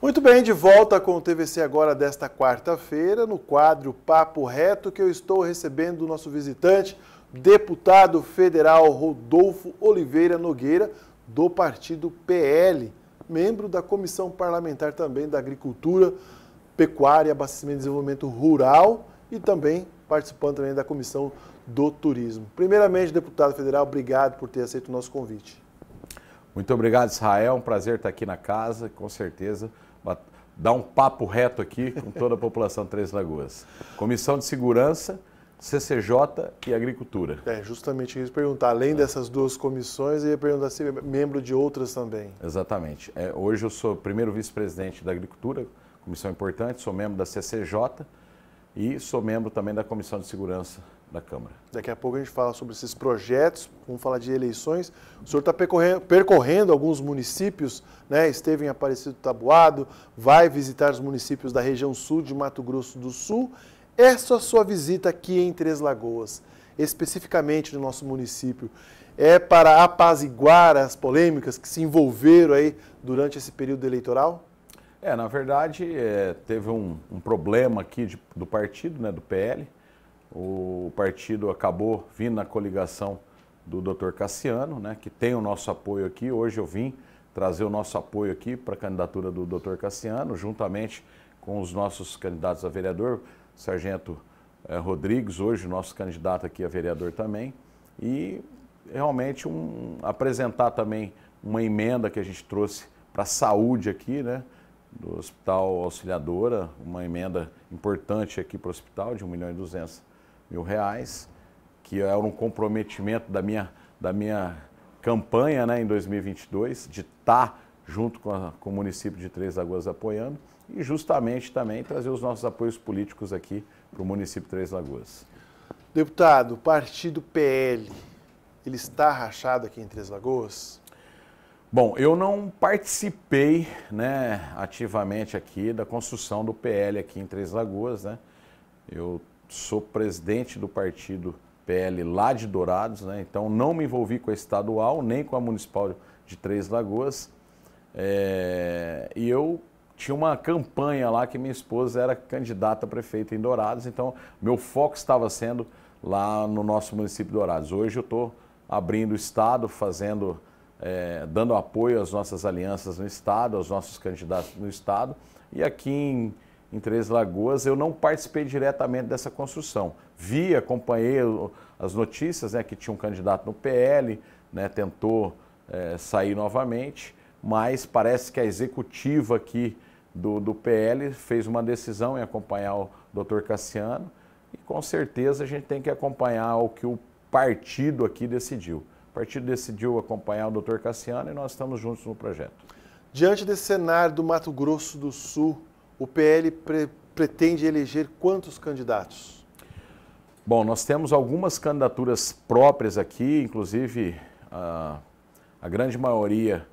Muito bem, de volta com o TVC agora desta quarta-feira, no quadro Papo Reto, que eu estou recebendo o nosso visitante, deputado federal Rodolfo Oliveira Nogueira, do partido PL, membro da Comissão Parlamentar também da Agricultura, Pecuária, Abastecimento e Desenvolvimento Rural e também participando também da Comissão do Turismo. Primeiramente, deputado federal, obrigado por ter aceito o nosso convite. Muito obrigado, Israel. É um prazer estar aqui na casa, com certeza dar um papo reto aqui com toda a população de Três Lagoas. Comissão de Segurança, CCJ e Agricultura. É, justamente isso. Perguntar, além é. dessas duas comissões, eu ia perguntar se é membro de outras também. Exatamente. É, hoje eu sou primeiro vice-presidente da Agricultura, comissão importante, sou membro da CCJ e sou membro também da Comissão de Segurança da Câmara. Daqui a pouco a gente fala sobre esses projetos, vamos falar de eleições. O senhor está percorrendo, percorrendo, alguns municípios, né? esteve em Aparecido Tabuado, vai visitar os municípios da região sul de Mato Grosso do Sul. Essa sua visita aqui em Três Lagoas, especificamente no nosso município, é para apaziguar as polêmicas que se envolveram aí durante esse período eleitoral? É, na verdade, é, teve um, um, problema aqui de, do partido, né, do PL, o partido acabou vindo na coligação do Dr. Cassiano, né, que tem o nosso apoio aqui. Hoje eu vim trazer o nosso apoio aqui para a candidatura do Dr. Cassiano, juntamente com os nossos candidatos a vereador, Sargento eh, Rodrigues, hoje nosso candidato aqui a vereador também, e realmente um, apresentar também uma emenda que a gente trouxe para a saúde aqui, né, do Hospital Auxiliadora, uma emenda importante aqui para o hospital de 1 milhão e 200 mil reais, que era um comprometimento da minha, da minha campanha né, em 2022, de estar tá junto com, a, com o município de Três Lagoas apoiando, e justamente também trazer os nossos apoios políticos aqui para o município de Três Lagoas. Deputado, o partido PL, ele está rachado aqui em Três Lagoas? Bom, eu não participei né, ativamente aqui da construção do PL aqui em Três Lagoas, né? Eu sou presidente do partido PL lá de Dourados, né? então não me envolvi com a estadual nem com a municipal de Três Lagoas. É... e eu tinha uma campanha lá que minha esposa era candidata a prefeita em Dourados, então meu foco estava sendo lá no nosso município de Dourados. Hoje eu estou abrindo o estado, fazendo, é, dando apoio às nossas alianças no estado, aos nossos candidatos no estado e aqui em em Três Lagoas, eu não participei diretamente dessa construção. Vi, acompanhei as notícias né, que tinha um candidato no PL, né, tentou é, sair novamente, mas parece que a executiva aqui do, do PL fez uma decisão em acompanhar o doutor Cassiano e com certeza a gente tem que acompanhar o que o partido aqui decidiu. O partido decidiu acompanhar o doutor Cassiano e nós estamos juntos no projeto. Diante desse cenário do Mato Grosso do Sul, o PL pre pretende eleger quantos candidatos? Bom, nós temos algumas candidaturas próprias aqui, inclusive a, a grande maioria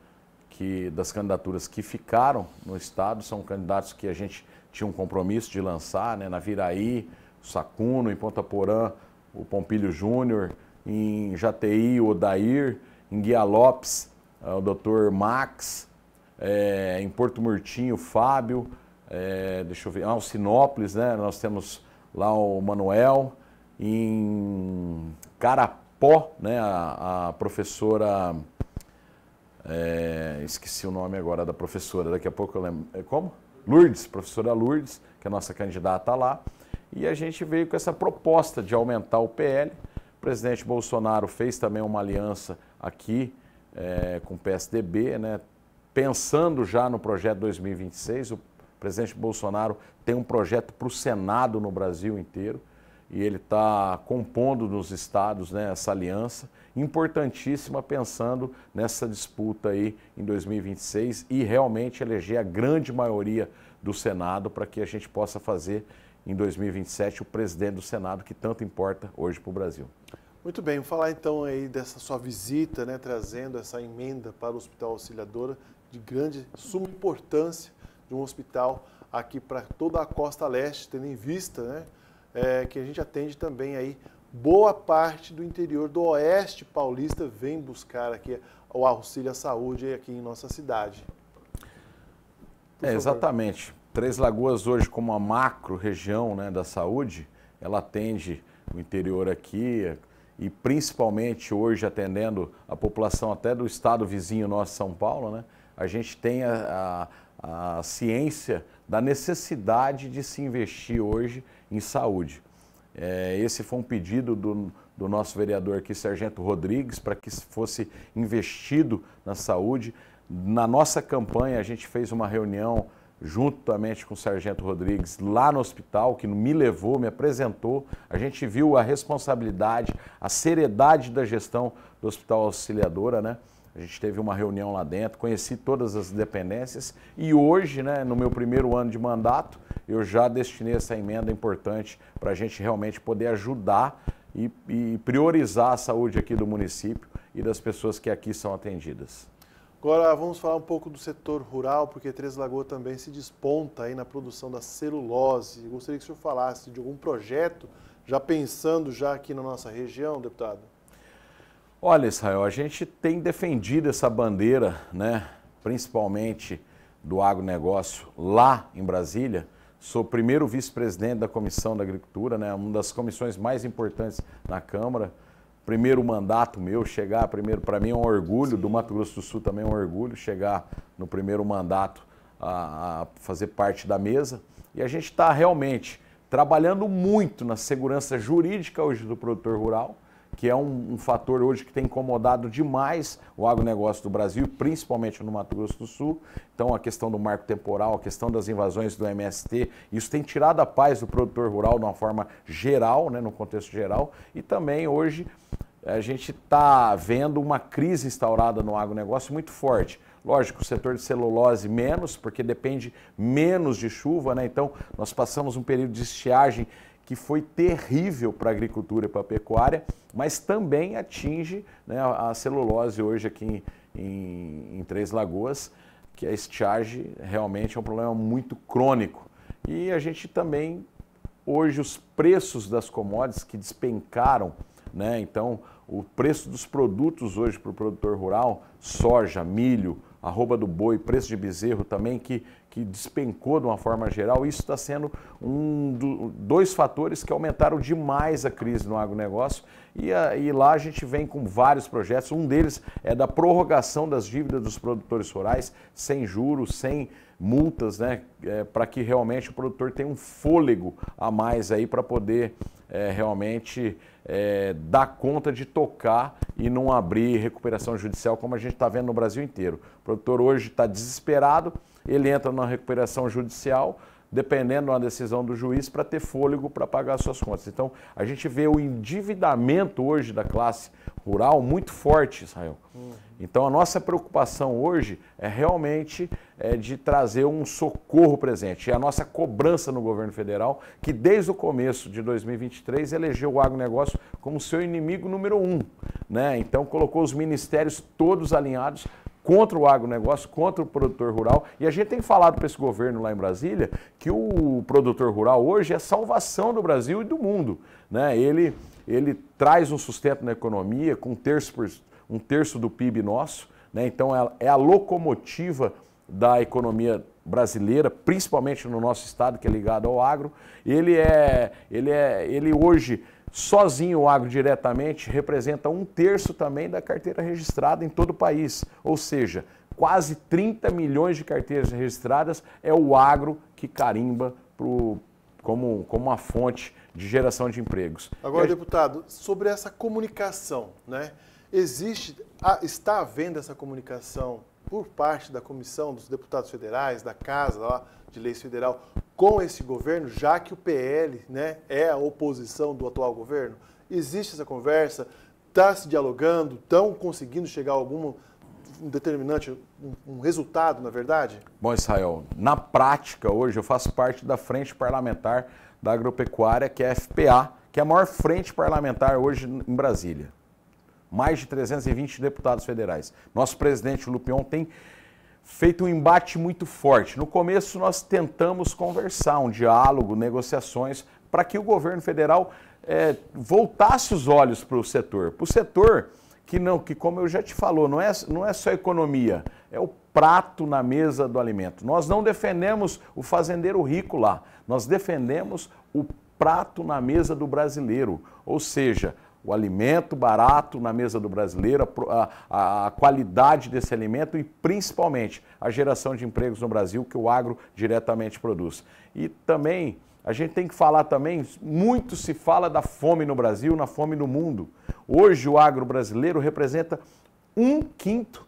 que, das candidaturas que ficaram no Estado são candidatos que a gente tinha um compromisso de lançar, né, na Viraí, Sacuno, em Ponta Porã, o Pompílio Júnior, em Jateí, o Odair, em Guia Lopes, eh, o Dr. Max, é, em Porto Murtinho, o Fábio é, deixa eu ver, Alcinópolis, ah, né? Nós temos lá o Manuel, em Carapó, né? A, a professora. É, esqueci o nome agora da professora, daqui a pouco eu lembro. É, como? Lourdes, professora Lourdes, que é a nossa candidata lá. E a gente veio com essa proposta de aumentar o PL. O presidente Bolsonaro fez também uma aliança aqui é, com o PSDB, né? pensando já no projeto 2026. O o presidente Bolsonaro tem um projeto para o Senado no Brasil inteiro e ele está compondo nos estados né, essa aliança importantíssima pensando nessa disputa aí em 2026 e realmente eleger a grande maioria do Senado para que a gente possa fazer em 2027 o presidente do Senado que tanto importa hoje para o Brasil. Muito bem, vou falar então aí dessa sua visita, né, trazendo essa emenda para o Hospital Auxiliadora de grande suma importância de um hospital aqui para toda a costa leste, tendo em vista né, é, que a gente atende também aí boa parte do interior do oeste paulista vem buscar aqui o auxílio à saúde aqui em nossa cidade. É, exatamente. Três Lagoas hoje como uma macro região né, da saúde, ela atende o interior aqui e principalmente hoje atendendo a população até do estado vizinho nosso, São Paulo, né? A gente tem a, a a ciência da necessidade de se investir hoje em saúde. É, esse foi um pedido do, do nosso vereador aqui, Sargento Rodrigues, para que fosse investido na saúde. Na nossa campanha, a gente fez uma reunião juntamente com o Sargento Rodrigues lá no hospital, que me levou, me apresentou. A gente viu a responsabilidade, a seriedade da gestão do Hospital Auxiliadora, né? A gente teve uma reunião lá dentro, conheci todas as dependências e hoje, né, no meu primeiro ano de mandato, eu já destinei essa emenda importante para a gente realmente poder ajudar e, e, priorizar a saúde aqui do município e das pessoas que aqui são atendidas. Agora vamos falar um pouco do setor rural, porque Três Lagoas também se desponta aí na produção da celulose. gostaria que o senhor falasse de algum projeto, já pensando já aqui na nossa região, deputado. Olha, Israel, a gente tem defendido essa bandeira, né, principalmente do agronegócio lá em Brasília. Sou primeiro vice-presidente da Comissão da Agricultura, né, uma das comissões mais importantes na Câmara. Primeiro mandato meu, chegar primeiro, para mim é um orgulho, do Mato Grosso do Sul também é um orgulho chegar no primeiro mandato a, a fazer parte da mesa. E a gente está realmente trabalhando muito na segurança jurídica hoje do produtor rural que é um, um, fator hoje que tem incomodado demais o agronegócio do Brasil, principalmente no Mato Grosso do Sul. Então, a questão do marco temporal, a questão das invasões do MST, isso tem tirado a paz do produtor rural de uma forma geral, né, no contexto geral, e também hoje a gente está vendo uma crise instaurada no agronegócio muito forte. Lógico, o setor de celulose menos, porque depende menos de chuva, né? Então, nós passamos um período de estiagem que foi terrível para a agricultura e para a pecuária, mas também atinge né, a celulose hoje aqui em, em, em, Três Lagoas, que a estiagem realmente é um problema muito crônico. E a gente também, hoje, os preços das commodities que despencaram, né, então o preço dos produtos hoje para o produtor rural, soja, milho, arroba do boi, preço de bezerro também, que, que despencou de uma forma geral. Isso está sendo um do, dois fatores que aumentaram demais a crise no agronegócio. E, a, e lá a gente vem com vários projetos. Um deles é da prorrogação das dívidas dos produtores rurais, sem juros, sem multas, né? É, para que realmente o produtor tenha um fôlego a mais aí para poder é, realmente é, dar conta de tocar e não abrir recuperação judicial, como a gente está vendo no Brasil inteiro. O produtor hoje está desesperado, ele entra na recuperação judicial, dependendo da decisão do juiz, para ter fôlego para pagar suas contas. Então, a gente vê o endividamento hoje da classe rural muito forte, Israel. Então, a nossa preocupação hoje é realmente é, de trazer um socorro presente. É a nossa cobrança no governo federal, que desde o começo de 2023 elegeu o agronegócio como seu inimigo número um. Né? Então, colocou os ministérios todos alinhados contra o agronegócio, contra o produtor rural. E a gente tem falado para esse governo lá em Brasília que o produtor rural hoje é a salvação do Brasil e do mundo. Né? Ele, ele traz um sustento na economia com um terço, por, um terço do PIB nosso. Né? Então é, é a locomotiva da economia brasileira, principalmente no nosso estado que é ligado ao agro. Ele é, ele é, ele hoje Sozinho o agro diretamente representa um terço também da carteira registrada em todo o país, ou seja, quase 30 milhões de carteiras registradas é o agro que carimba pro, como, como uma fonte de geração de empregos. Agora, deputado, sobre essa comunicação, né? Existe, ah, está havendo essa comunicação por parte da comissão dos deputados federais, da casa lá, de leis federal, com esse governo, já que o PL né, é a oposição do atual governo? Existe essa conversa? Está se dialogando? Estão conseguindo chegar a algum um determinante, um, um resultado, na verdade? Bom, Israel, na prática, hoje eu faço parte da Frente Parlamentar da Agropecuária, que é a FPA, que é a maior frente parlamentar hoje em Brasília. Mais de 320 deputados federais. Nosso presidente Lupion tem feito um embate muito forte. No começo, nós tentamos conversar, um diálogo, negociações, para que o governo federal é, voltasse os olhos para o setor. Para o setor que não, que como eu já te falou, não é, não é só economia, é o prato na mesa do alimento. Nós não defendemos o fazendeiro rico lá, nós defendemos o prato na mesa do brasileiro, ou seja, o alimento barato na mesa do brasileiro, a, a, a, qualidade desse alimento e principalmente a geração de empregos no Brasil que o agro diretamente produz. E também a gente tem que falar também, muito se fala da fome no Brasil, na fome no mundo. Hoje o agro brasileiro representa um quinto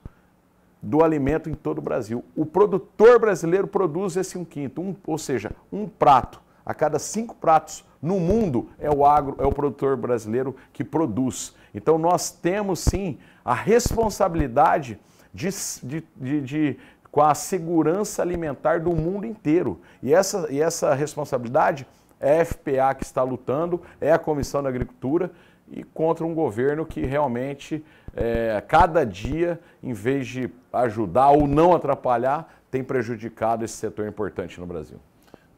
do alimento em todo o Brasil. O produtor brasileiro produz esse um quinto, um, ou seja, um prato a cada cinco pratos no mundo é o agro, é o produtor brasileiro que produz. Então nós temos sim a responsabilidade de, de, de, de com a segurança alimentar do mundo inteiro. E essa, e essa responsabilidade é a FPA que está lutando, é a Comissão da Agricultura e contra um governo que realmente, é, cada dia, em vez de ajudar ou não atrapalhar, tem prejudicado esse setor importante no Brasil.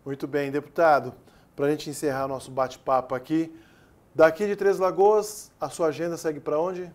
Muito bem, deputado. Para a gente encerrar nosso bate-papo aqui, daqui de Três Lagoas, a sua agenda segue para onde?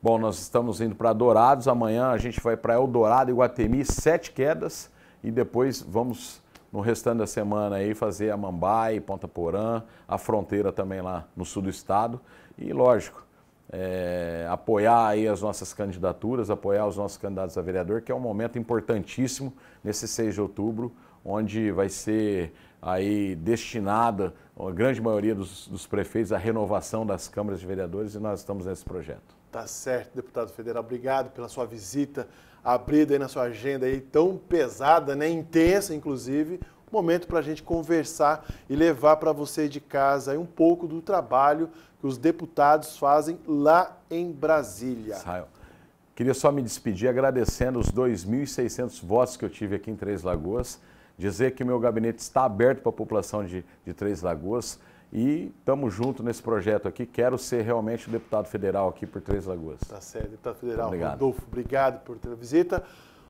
Bom, nós estamos indo para Dourados. Amanhã a gente vai para Eldorado, guatemi sete quedas. E depois vamos, no restante da semana, aí, fazer Amambai, Ponta Porã, a fronteira também lá no sul do estado. E, lógico, é, apoiar aí as nossas candidaturas, apoiar os nossos candidatos a vereador, que é um momento importantíssimo nesse 6 de outubro, onde vai ser aí destinada a grande maioria dos, dos prefeitos à renovação das câmaras de vereadores e nós estamos nesse projeto. Tá certo, deputado federal, obrigado pela sua visita abrida aí na sua agenda aí tão pesada, né, intensa inclusive, momento para a gente conversar e levar para você de casa um pouco do trabalho que os deputados fazem lá em Brasília. Israel, queria só me despedir agradecendo os 2.600 votos que eu tive aqui em Três Lagoas, dizer que o meu gabinete está aberto para a população de, de Três Lagoas e estamos junto nesse projeto aqui. Quero ser realmente o deputado federal aqui por Três Lagoas. Tá certo, deputado federal obrigado. Rodolfo, obrigado por ter a visita.